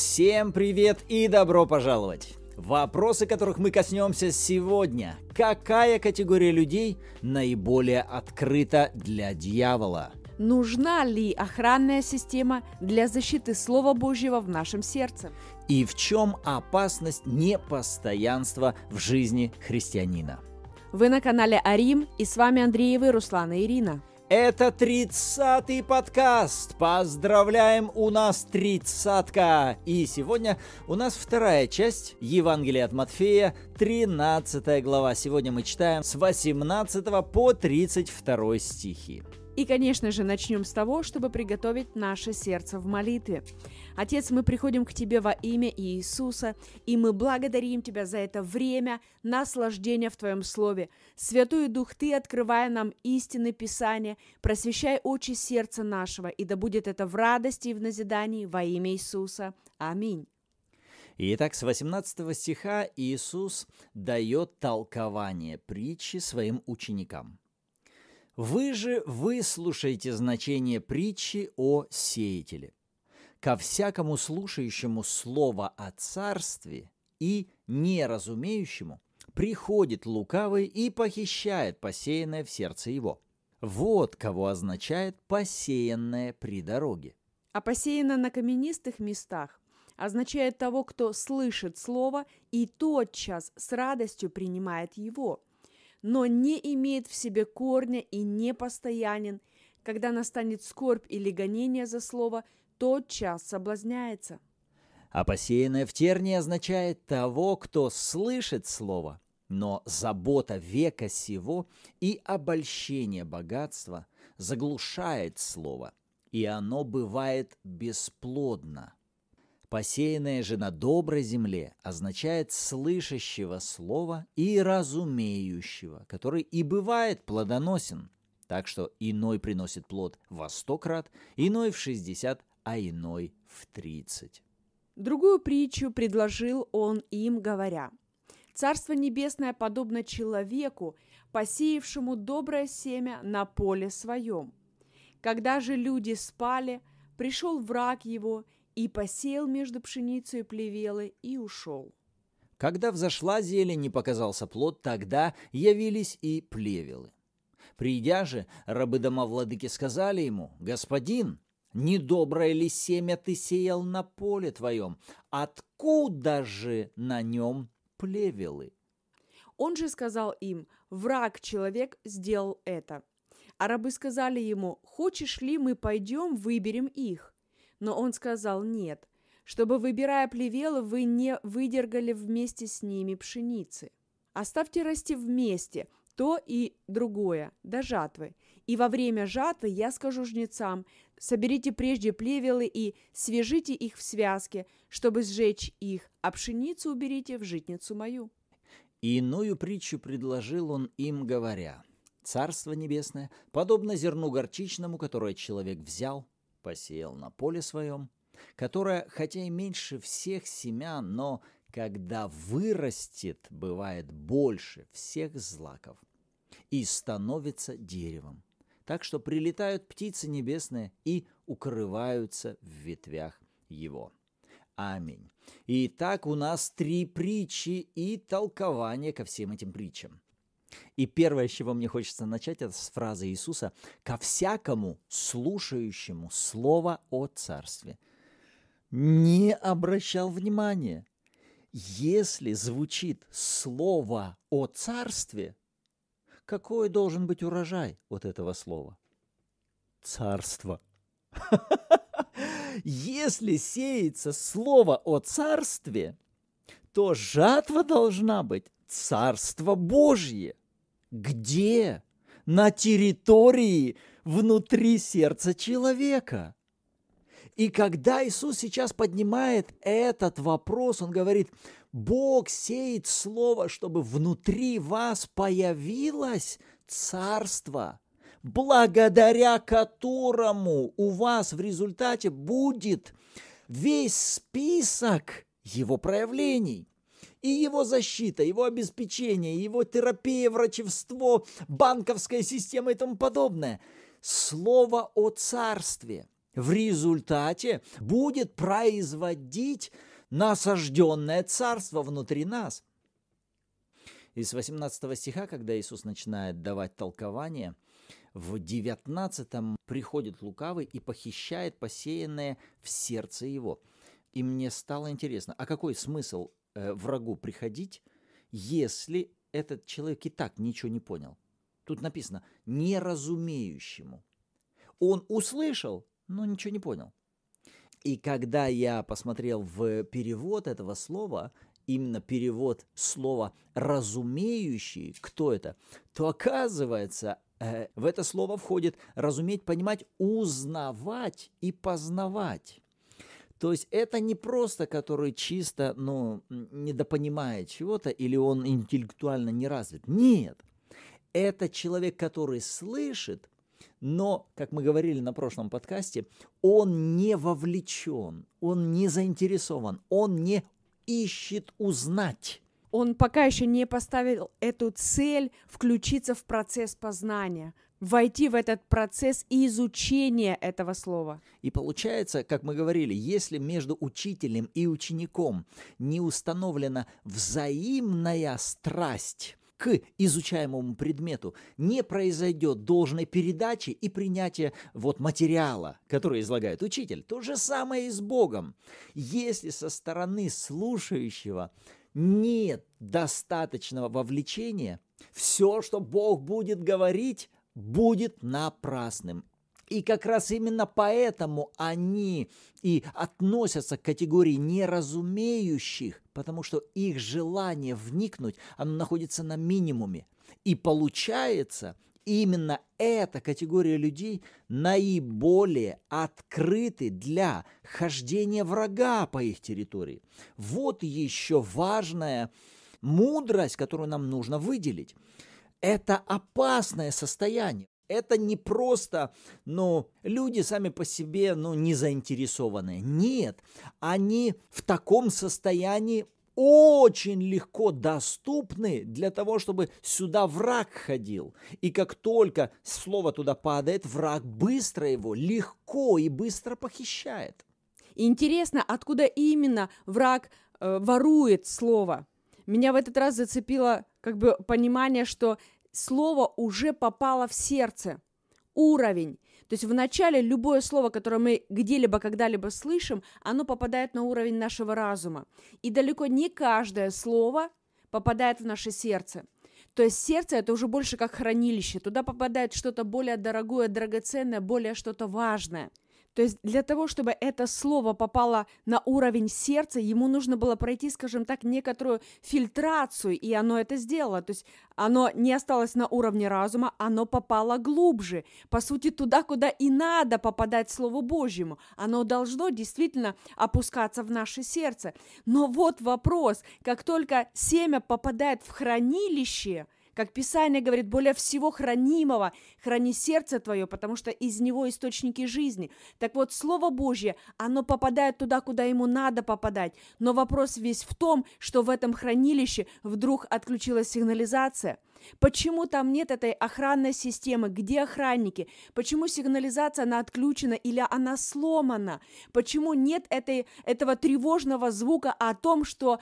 Всем привет и добро пожаловать! Вопросы, которых мы коснемся сегодня. Какая категория людей наиболее открыта для дьявола? Нужна ли охранная система для защиты Слова Божьего в нашем сердце? И в чем опасность непостоянства в жизни христианина? Вы на канале Арим и с вами Андреевы Руслана и Ирина. Это тридцатый подкаст! Поздравляем, у нас тридцатка! И сегодня у нас вторая часть Евангелия от Матфея, 13 глава. Сегодня мы читаем с 18 по 32 стихи. И, конечно же, начнем с того, чтобы приготовить наше сердце в молитве. Отец, мы приходим к Тебе во имя Иисуса, и мы благодарим Тебя за это время наслаждения в Твоем Слове. Святой Дух, Ты, открывая нам истины Писания, просвещай очи сердца нашего, и да будет это в радости и в назидании во имя Иисуса. Аминь. Итак, с 18 стиха Иисус дает толкование притчи своим ученикам – вы же выслушайте значение притчи о сеятеле. Ко всякому слушающему слово о царстве и неразумеющему приходит лукавый и похищает посеянное в сердце его. Вот кого означает посеянное при дороге. А посеяно на каменистых местах означает того, кто слышит слово и тотчас с радостью принимает его – но не имеет в себе корня и не постоянен, когда настанет скорбь или гонение за слово, тот час соблазняется. А посеянное в тернии означает того, кто слышит слово, но забота века сего и обольщение богатства заглушает слово, и оно бывает бесплодно. Посеянное же на доброй земле означает слышащего слова и разумеющего, который и бывает плодоносен. Так что иной приносит плод во сто крат, иной в шестьдесят, а иной в тридцать. Другую притчу предложил он им, говоря, «Царство небесное подобно человеку, посеявшему доброе семя на поле своем. Когда же люди спали, пришел враг его – и посеял между пшеницей и плевелы, и ушел. Когда взошла зелень и показался плод, тогда явились и плевелы. Придя же, рабы дома владыки сказали ему, «Господин, недоброе ли семя ты сеял на поле твоем? Откуда же на нем плевелы?» Он же сказал им, «Враг человек сделал это». А рабы сказали ему, «Хочешь ли мы пойдем, выберем их?» но он сказал «нет», чтобы, выбирая плевелы, вы не выдергали вместе с ними пшеницы. Оставьте расти вместе то и другое до жатвы. И во время жатвы я скажу жнецам, соберите прежде плевелы и свяжите их в связке, чтобы сжечь их, а пшеницу уберите в житницу мою». И иную притчу предложил он им, говоря, «Царство небесное подобно зерну горчичному, которое человек взял посеял на поле своем, которое, хотя и меньше всех семян, но когда вырастет, бывает больше всех злаков и становится деревом, так что прилетают птицы небесные и укрываются в ветвях его. Аминь. Итак, у нас три притчи и толкование ко всем этим притчам. И первое, с чего мне хочется начать, это с фразы Иисуса «ко всякому слушающему слово о Царстве». Не обращал внимания. Если звучит слово о Царстве, какой должен быть урожай от этого слова? Царство. Если сеется слово о Царстве, то жатва должна быть Царство Божье. Где? На территории, внутри сердца человека. И когда Иисус сейчас поднимает этот вопрос, он говорит, Бог сеет слово, чтобы внутри вас появилось царство, благодаря которому у вас в результате будет весь список его проявлений. И его защита, его обеспечение, его терапия, врачевство, банковская система и тому подобное. Слово о царстве в результате будет производить насажденное царство внутри нас. Из 18 стиха, когда Иисус начинает давать толкование, в 19 приходит лукавый и похищает посеянное в сердце его. И мне стало интересно, а какой смысл Э, врагу приходить, если этот человек и так ничего не понял? Тут написано «неразумеющему». Он услышал, но ничего не понял. И когда я посмотрел в перевод этого слова, именно перевод слова «разумеющий», кто это, то оказывается, э, в это слово входит «разуметь», «понимать», «узнавать» и «познавать». То есть это не просто, который чисто, ну, недопонимает чего-то или он интеллектуально не развит. Нет. Это человек, который слышит, но, как мы говорили на прошлом подкасте, он не вовлечен, он не заинтересован, он не ищет узнать. Он пока еще не поставил эту цель включиться в процесс познания, войти в этот процесс изучения этого слова. И получается, как мы говорили, если между учителем и учеником не установлена взаимная страсть к изучаемому предмету, не произойдет должной передачи и принятия вот материала, который излагает учитель. То же самое и с Богом. Если со стороны слушающего нет достаточного вовлечения, все, что Бог будет говорить, будет напрасным. И как раз именно поэтому они и относятся к категории неразумеющих, потому что их желание вникнуть, оно находится на минимуме. И получается, именно эта категория людей наиболее открыты для хождения врага по их территории. Вот еще важная мудрость, которую нам нужно выделить. Это опасное состояние. Это не просто, ну, люди сами по себе, ну, не заинтересованы. Нет, они в таком состоянии очень легко доступны для того, чтобы сюда враг ходил. И как только слово туда падает, враг быстро его, легко и быстро похищает. Интересно, откуда именно враг э, ворует слово? Меня в этот раз зацепило как бы понимание, что слово уже попало в сердце. Уровень. То есть вначале любое слово, которое мы где-либо когда-либо слышим, оно попадает на уровень нашего разума. И далеко не каждое слово попадает в наше сердце. То есть сердце это уже больше как хранилище. Туда попадает что-то более дорогое, драгоценное, более что-то важное – то есть для того, чтобы это слово попало на уровень сердца, ему нужно было пройти, скажем так, некоторую фильтрацию, и оно это сделало. То есть оно не осталось на уровне разума, оно попало глубже, по сути, туда, куда и надо попадать Слову Божьему. Оно должно действительно опускаться в наше сердце. Но вот вопрос, как только семя попадает в хранилище – как Писание говорит, более всего хранимого храни сердце твое, потому что из него источники жизни. Так вот, Слово Божье, оно попадает туда, куда ему надо попадать. Но вопрос весь в том, что в этом хранилище вдруг отключилась сигнализация – Почему там нет этой охранной системы? Где охранники? Почему сигнализация, она отключена или она сломана? Почему нет этой, этого тревожного звука о том, что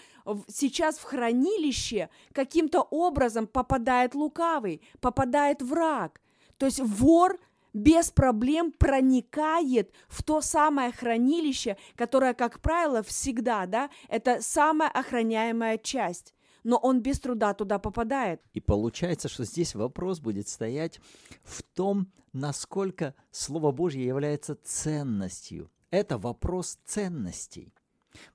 сейчас в хранилище каким-то образом попадает лукавый, попадает враг? То есть вор без проблем проникает в то самое хранилище, которое, как правило, всегда, да, это самая охраняемая часть но он без труда туда попадает. И получается, что здесь вопрос будет стоять в том, насколько Слово Божье является ценностью. Это вопрос ценностей.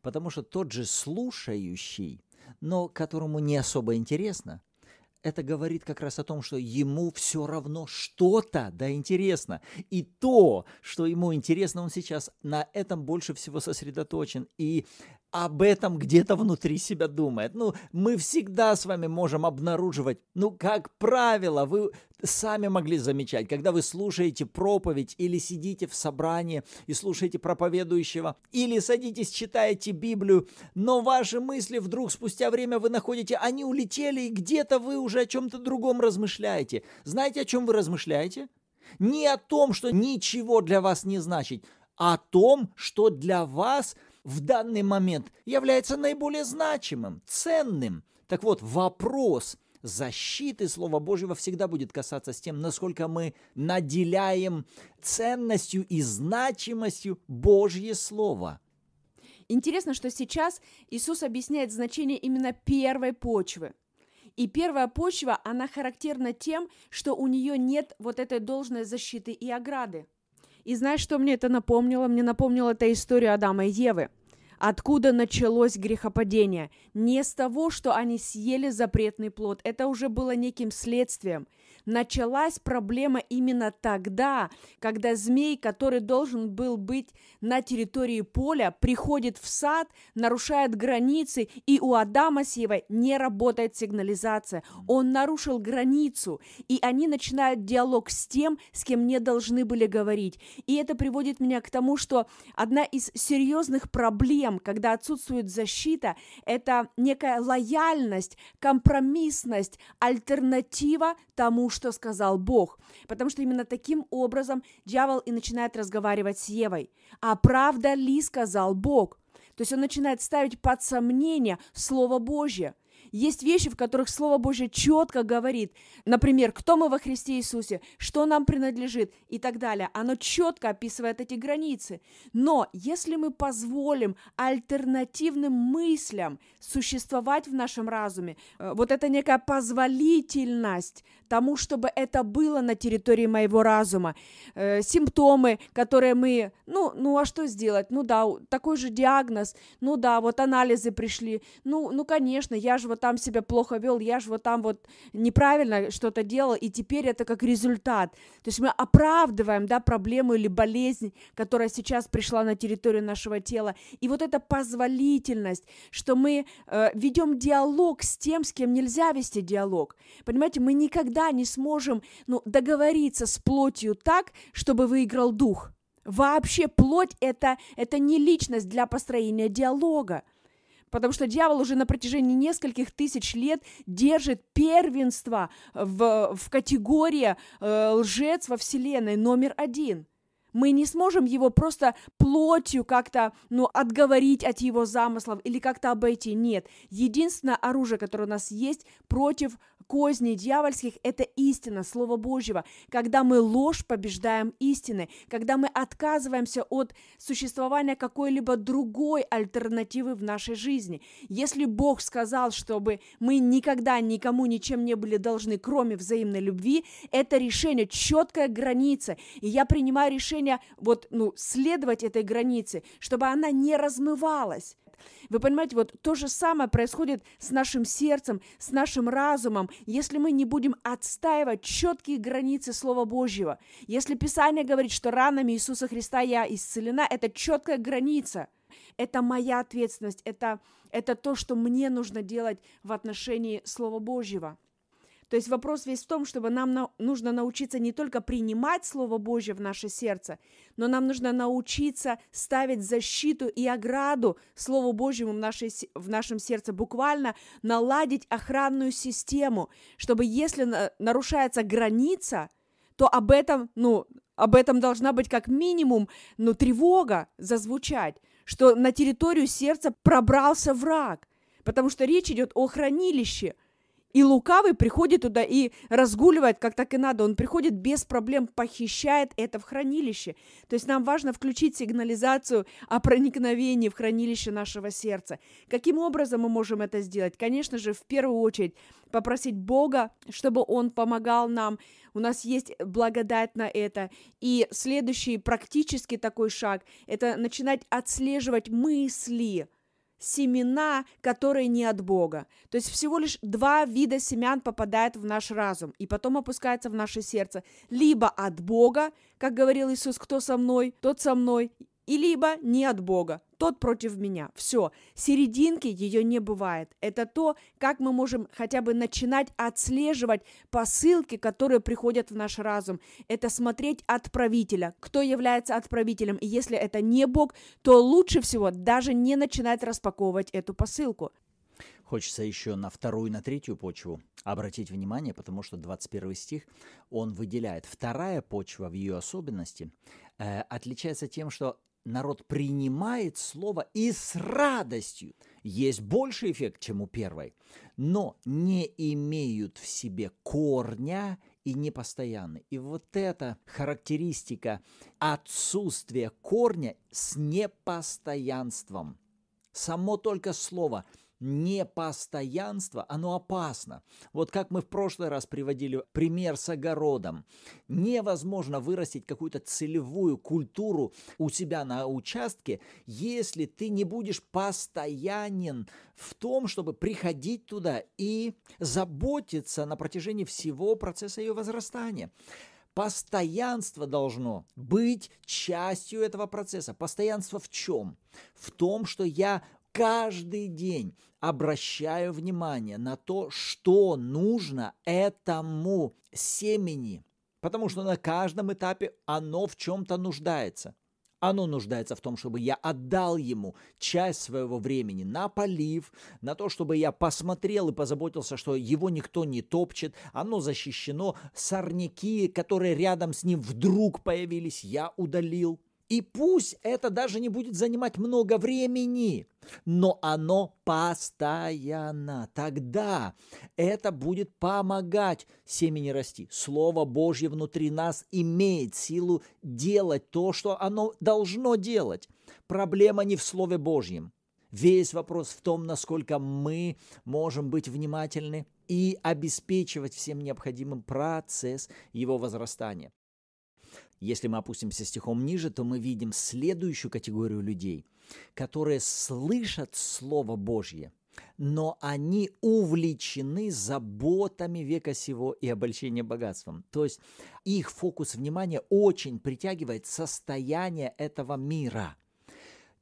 Потому что тот же слушающий, но которому не особо интересно, это говорит как раз о том, что ему все равно что-то, да, интересно. И то, что ему интересно, он сейчас на этом больше всего сосредоточен. И об этом где-то внутри себя думает. Ну, мы всегда с вами можем обнаруживать, ну, как правило, вы сами могли замечать, когда вы слушаете проповедь или сидите в собрании и слушаете проповедующего, или садитесь, читаете Библию, но ваши мысли вдруг спустя время вы находите, они улетели, и где-то вы уже о чем-то другом размышляете. Знаете, о чем вы размышляете? Не о том, что ничего для вас не значит, а о том, что для вас – в данный момент является наиболее значимым, ценным. Так вот, вопрос защиты Слова Божьего всегда будет касаться с тем, насколько мы наделяем ценностью и значимостью Божье Слово – Интересно, что сейчас Иисус объясняет значение именно первой почвы. И первая почва, она характерна тем, что у нее нет вот этой должной защиты и ограды. И знаешь, что мне это напомнило? Мне напомнила эта история Адама и Евы. Откуда началось грехопадение? Не с того, что они съели запретный плод. Это уже было неким следствием – началась проблема именно тогда, когда змей, который должен был быть на территории поля, приходит в сад, нарушает границы, и у Адама Сева не работает сигнализация. Он нарушил границу, и они начинают диалог с тем, с кем не должны были говорить. И это приводит меня к тому, что одна из серьезных проблем, когда отсутствует защита, это некая лояльность, компромиссность, альтернатива тому, что сказал Бог, потому что именно таким образом дьявол и начинает разговаривать с Евой. А правда ли сказал Бог? То есть он начинает ставить под сомнение Слово Божье – есть вещи, в которых Слово Божье четко говорит, например, кто мы во Христе Иисусе, что нам принадлежит и так далее. Оно четко описывает эти границы. Но если мы позволим альтернативным мыслям существовать в нашем разуме, э, вот это некая позволительность тому, чтобы это было на территории моего разума, э, симптомы, которые мы, ну, ну а что сделать? Ну да, такой же диагноз, ну да, вот анализы пришли, ну, ну конечно, я же вот там себя плохо вел, я же вот там вот неправильно что-то делал, и теперь это как результат. То есть мы оправдываем, да, проблему или болезнь, которая сейчас пришла на территорию нашего тела. И вот эта позволительность, что мы э, ведем диалог с тем, с кем нельзя вести диалог. Понимаете, мы никогда не сможем ну, договориться с плотью так, чтобы выиграл дух. Вообще плоть это, это не личность для построения диалога. Потому что дьявол уже на протяжении нескольких тысяч лет держит первенство в, в категории э, лжец во Вселенной номер один. Мы не сможем его просто плотью как-то ну, отговорить от его замыслов или как-то обойти. Нет. Единственное оружие, которое у нас есть против Козни дьявольских – это истина, Слово Божьего. Когда мы ложь побеждаем истины, когда мы отказываемся от существования какой-либо другой альтернативы в нашей жизни. Если Бог сказал, чтобы мы никогда никому ничем не были должны, кроме взаимной любви, это решение, четкая граница. И я принимаю решение вот, ну, следовать этой границе, чтобы она не размывалась эффект. Вы понимаете, вот то же самое происходит с нашим сердцем, с нашим разумом, если мы не будем отстаивать четкие границы Слова Божьего. Если Писание говорит, что ранами Иисуса Христа я исцелена, это четкая граница – это моя ответственность, это, это то, что мне нужно делать в отношении Слова Божьего. То есть вопрос весь в том, чтобы нам на... нужно научиться не только принимать Слово Божье в наше сердце, но нам нужно научиться ставить защиту и ограду Слову Божьему в, нашей... в нашем сердце, буквально наладить охранную систему, чтобы если на... нарушается граница, то об этом, ну, об этом должна быть как минимум, ну, тревога зазвучать, что на территорию сердца пробрался враг, потому что речь идет о хранилище – и лукавый приходит туда и разгуливает, как так и надо. Он приходит без проблем, похищает это в хранилище. То есть нам важно включить сигнализацию о проникновении в хранилище нашего сердца. Каким образом мы можем это сделать? Конечно же, в первую очередь попросить Бога, чтобы Он помогал нам. У нас есть благодать на это. И следующий практический такой шаг – это начинать отслеживать мысли – семена, которые не от Бога. То есть всего лишь два вида семян попадает в наш разум и потом опускается в наше сердце. Либо от Бога, как говорил Иисус, кто со мной, тот со мной, и либо не от Бога, тот против меня. Все, серединки ее не бывает. Это то, как мы можем хотя бы начинать отслеживать посылки, которые приходят в наш разум. Это смотреть отправителя, кто является отправителем. И если это не Бог, то лучше всего даже не начинать распаковывать эту посылку. Хочется еще на вторую и на третью почву обратить внимание, потому что 21 стих, он выделяет. Вторая почва в ее особенности э, отличается тем, что народ принимает слово и с радостью. Есть больший эффект, чем у первой, но не имеют в себе корня и непостоянны. И вот эта характеристика отсутствия корня с непостоянством. Само только слово – непостоянство, оно опасно. Вот как мы в прошлый раз приводили пример с огородом. Невозможно вырастить какую-то целевую культуру у себя на участке, если ты не будешь постоянен в том, чтобы приходить туда и заботиться на протяжении всего процесса ее возрастания. Постоянство должно быть частью этого процесса. Постоянство в чем? В том, что я каждый день обращаю внимание на то, что нужно этому семени, потому что на каждом этапе оно в чем-то нуждается. Оно нуждается в том, чтобы я отдал ему часть своего времени на полив, на то, чтобы я посмотрел и позаботился, что его никто не топчет, оно защищено, сорняки, которые рядом с ним вдруг появились, я удалил – и пусть это даже не будет занимать много времени, но оно постоянно. Тогда это будет помогать семени расти. Слово Божье внутри нас имеет силу делать то, что оно должно делать. Проблема не в Слове Божьем. Весь вопрос в том, насколько мы можем быть внимательны и обеспечивать всем необходимым процесс его возрастания. Если мы опустимся стихом ниже, то мы видим следующую категорию людей, которые слышат Слово Божье, но они увлечены заботами века сего и обольщением богатством. То есть их фокус внимания очень притягивает состояние этого мира –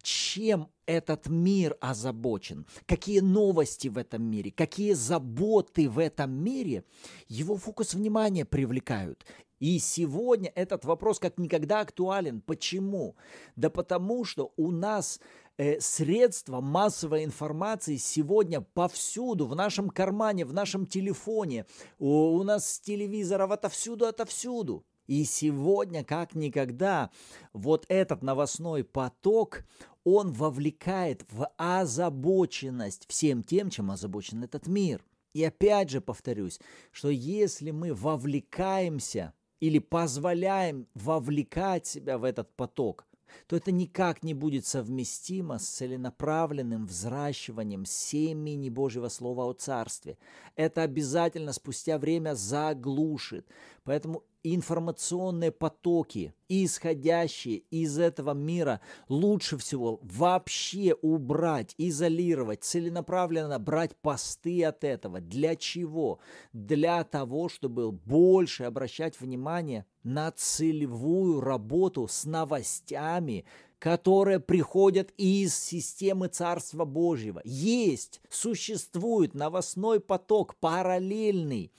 чем этот мир озабочен, какие новости в этом мире, какие заботы в этом мире, его фокус внимания привлекают. И сегодня этот вопрос как никогда актуален. Почему? Да потому что у нас э, средства массовой информации сегодня повсюду, в нашем кармане, в нашем телефоне, у, у нас с телевизоров отовсюду, отовсюду. И сегодня, как никогда, вот этот новостной поток, он вовлекает в озабоченность всем тем, чем озабочен этот мир. И опять же повторюсь, что если мы вовлекаемся или позволяем вовлекать себя в этот поток, то это никак не будет совместимо с целенаправленным взращиванием семени Божьего Слова о Царстве. Это обязательно спустя время заглушит. Поэтому информационные потоки, исходящие из этого мира, лучше всего вообще убрать, изолировать, целенаправленно брать посты от этого. Для чего? Для того, чтобы больше обращать внимание на целевую работу с новостями, которые приходят из системы Царства Божьего. Есть, существует новостной поток параллельный,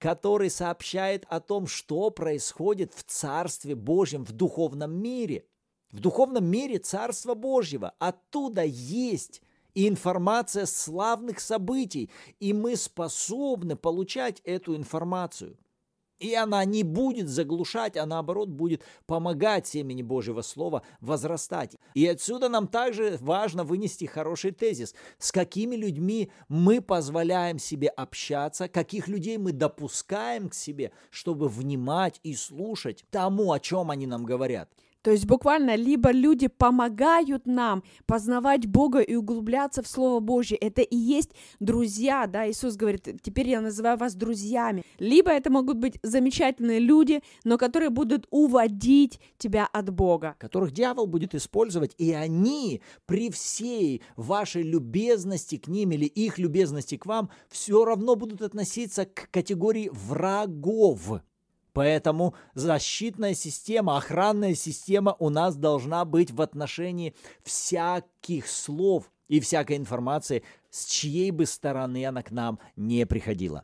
который сообщает о том, что происходит в Царстве Божьем, в духовном мире. В духовном мире царство Божьего. Оттуда есть и информация славных событий, и мы способны получать эту информацию – и она не будет заглушать, а наоборот будет помогать семени Божьего Слова возрастать. И отсюда нам также важно вынести хороший тезис. С какими людьми мы позволяем себе общаться, каких людей мы допускаем к себе, чтобы внимать и слушать тому, о чем они нам говорят. То есть буквально либо люди помогают нам познавать Бога и углубляться в Слово Божье. Это и есть друзья, да, Иисус говорит, теперь я называю вас друзьями. Либо это могут быть замечательные люди, но которые будут уводить тебя от Бога. Которых дьявол будет использовать, и они при всей вашей любезности к ним или их любезности к вам все равно будут относиться к категории врагов. Поэтому защитная система, охранная система у нас должна быть в отношении всяких слов и всякой информации, с чьей бы стороны она к нам не приходила.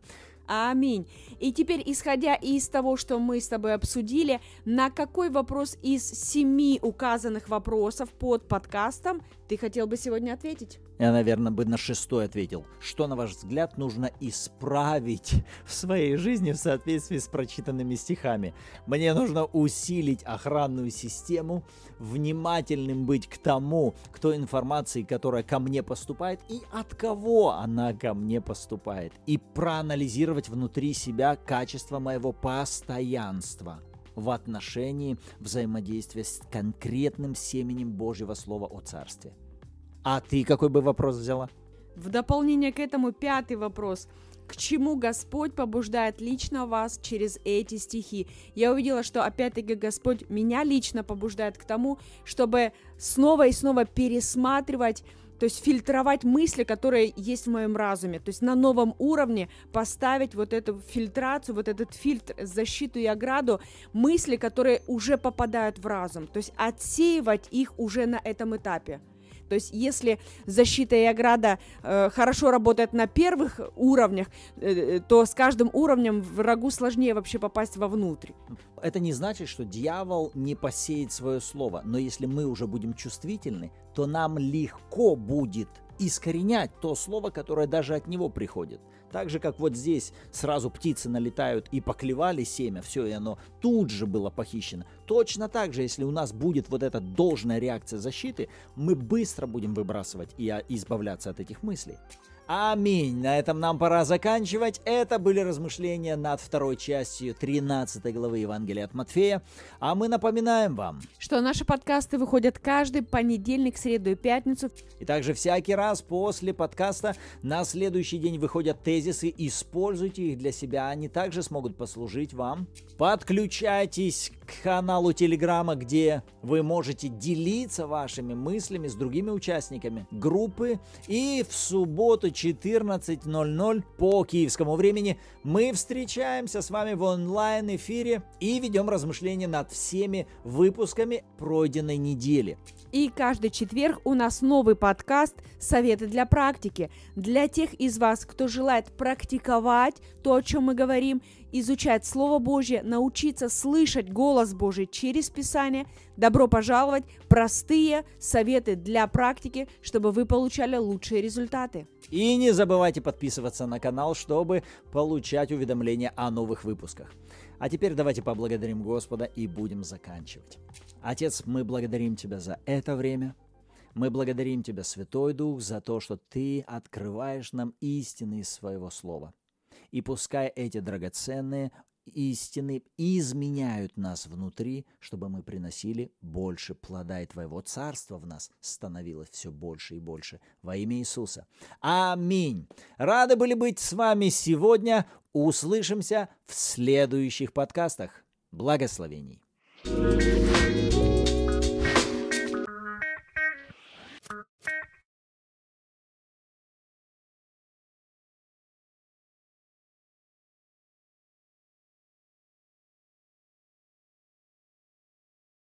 Аминь. И теперь, исходя из того, что мы с тобой обсудили, на какой вопрос из семи указанных вопросов под подкастом ты хотел бы сегодня ответить? Я, наверное, бы на шестой ответил. Что, на ваш взгляд, нужно исправить в своей жизни в соответствии с прочитанными стихами? Мне нужно усилить охранную систему, внимательным быть к тому, кто той информации, которая ко мне поступает, и от кого она ко мне поступает. И проанализировать внутри себя качество моего постоянства в отношении взаимодействия с конкретным семенем Божьего Слова о Царстве. А ты какой бы вопрос взяла? В дополнение к этому пятый вопрос к чему Господь побуждает лично вас через эти стихи. Я увидела, что опять-таки Господь меня лично побуждает к тому, чтобы снова и снова пересматривать то есть фильтровать мысли, которые есть в моем разуме. То есть на новом уровне поставить вот эту фильтрацию, вот этот фильтр, защиту и ограду мысли, которые уже попадают в разум. То есть отсеивать их уже на этом этапе. То есть, если защита и ограда э, хорошо работают на первых уровнях, э, э, то с каждым уровнем врагу сложнее вообще попасть вовнутрь. Это не значит, что дьявол не посеет свое слово, но если мы уже будем чувствительны, то нам легко будет искоренять то слово, которое даже от него приходит. Так же, как вот здесь сразу птицы налетают и поклевали семя, все, и оно тут же было похищено. Точно так же, если у нас будет вот эта должная реакция защиты, мы быстро будем выбрасывать и а, избавляться от этих мыслей. Аминь. На этом нам пора заканчивать. Это были размышления над второй частью 13 главы Евангелия от Матфея. А мы напоминаем вам, что наши подкасты выходят каждый понедельник, среду и пятницу. И также всякий раз после подкаста на следующий день выходят тезисы. Используйте их для себя. Они также смогут послужить вам. Подключайтесь к каналу Телеграма, где вы можете делиться вашими мыслями с другими участниками группы. И в субботу 14.00 по киевскому времени мы встречаемся с вами в онлайн-эфире и ведем размышления над всеми выпусками пройденной недели. И каждый четверг у нас новый подкаст «Советы для практики». Для тех из вас, кто желает практиковать то, о чем мы говорим, изучать Слово Божье, научиться слышать голос Божий через Писание. Добро пожаловать! Простые советы для практики, чтобы вы получали лучшие результаты. И не забывайте подписываться на канал, чтобы получать уведомления о новых выпусках. А теперь давайте поблагодарим Господа и будем заканчивать. Отец, мы благодарим Тебя за это время. Мы благодарим Тебя, Святой Дух, за то, что Ты открываешь нам истины из Своего Слова. И пускай эти драгоценные истины изменяют нас внутри, чтобы мы приносили больше плода, и Твоего Царства в нас становилось все больше и больше. Во имя Иисуса. Аминь. Рады были быть с вами сегодня. Услышимся в следующих подкастах. Благословений. thank you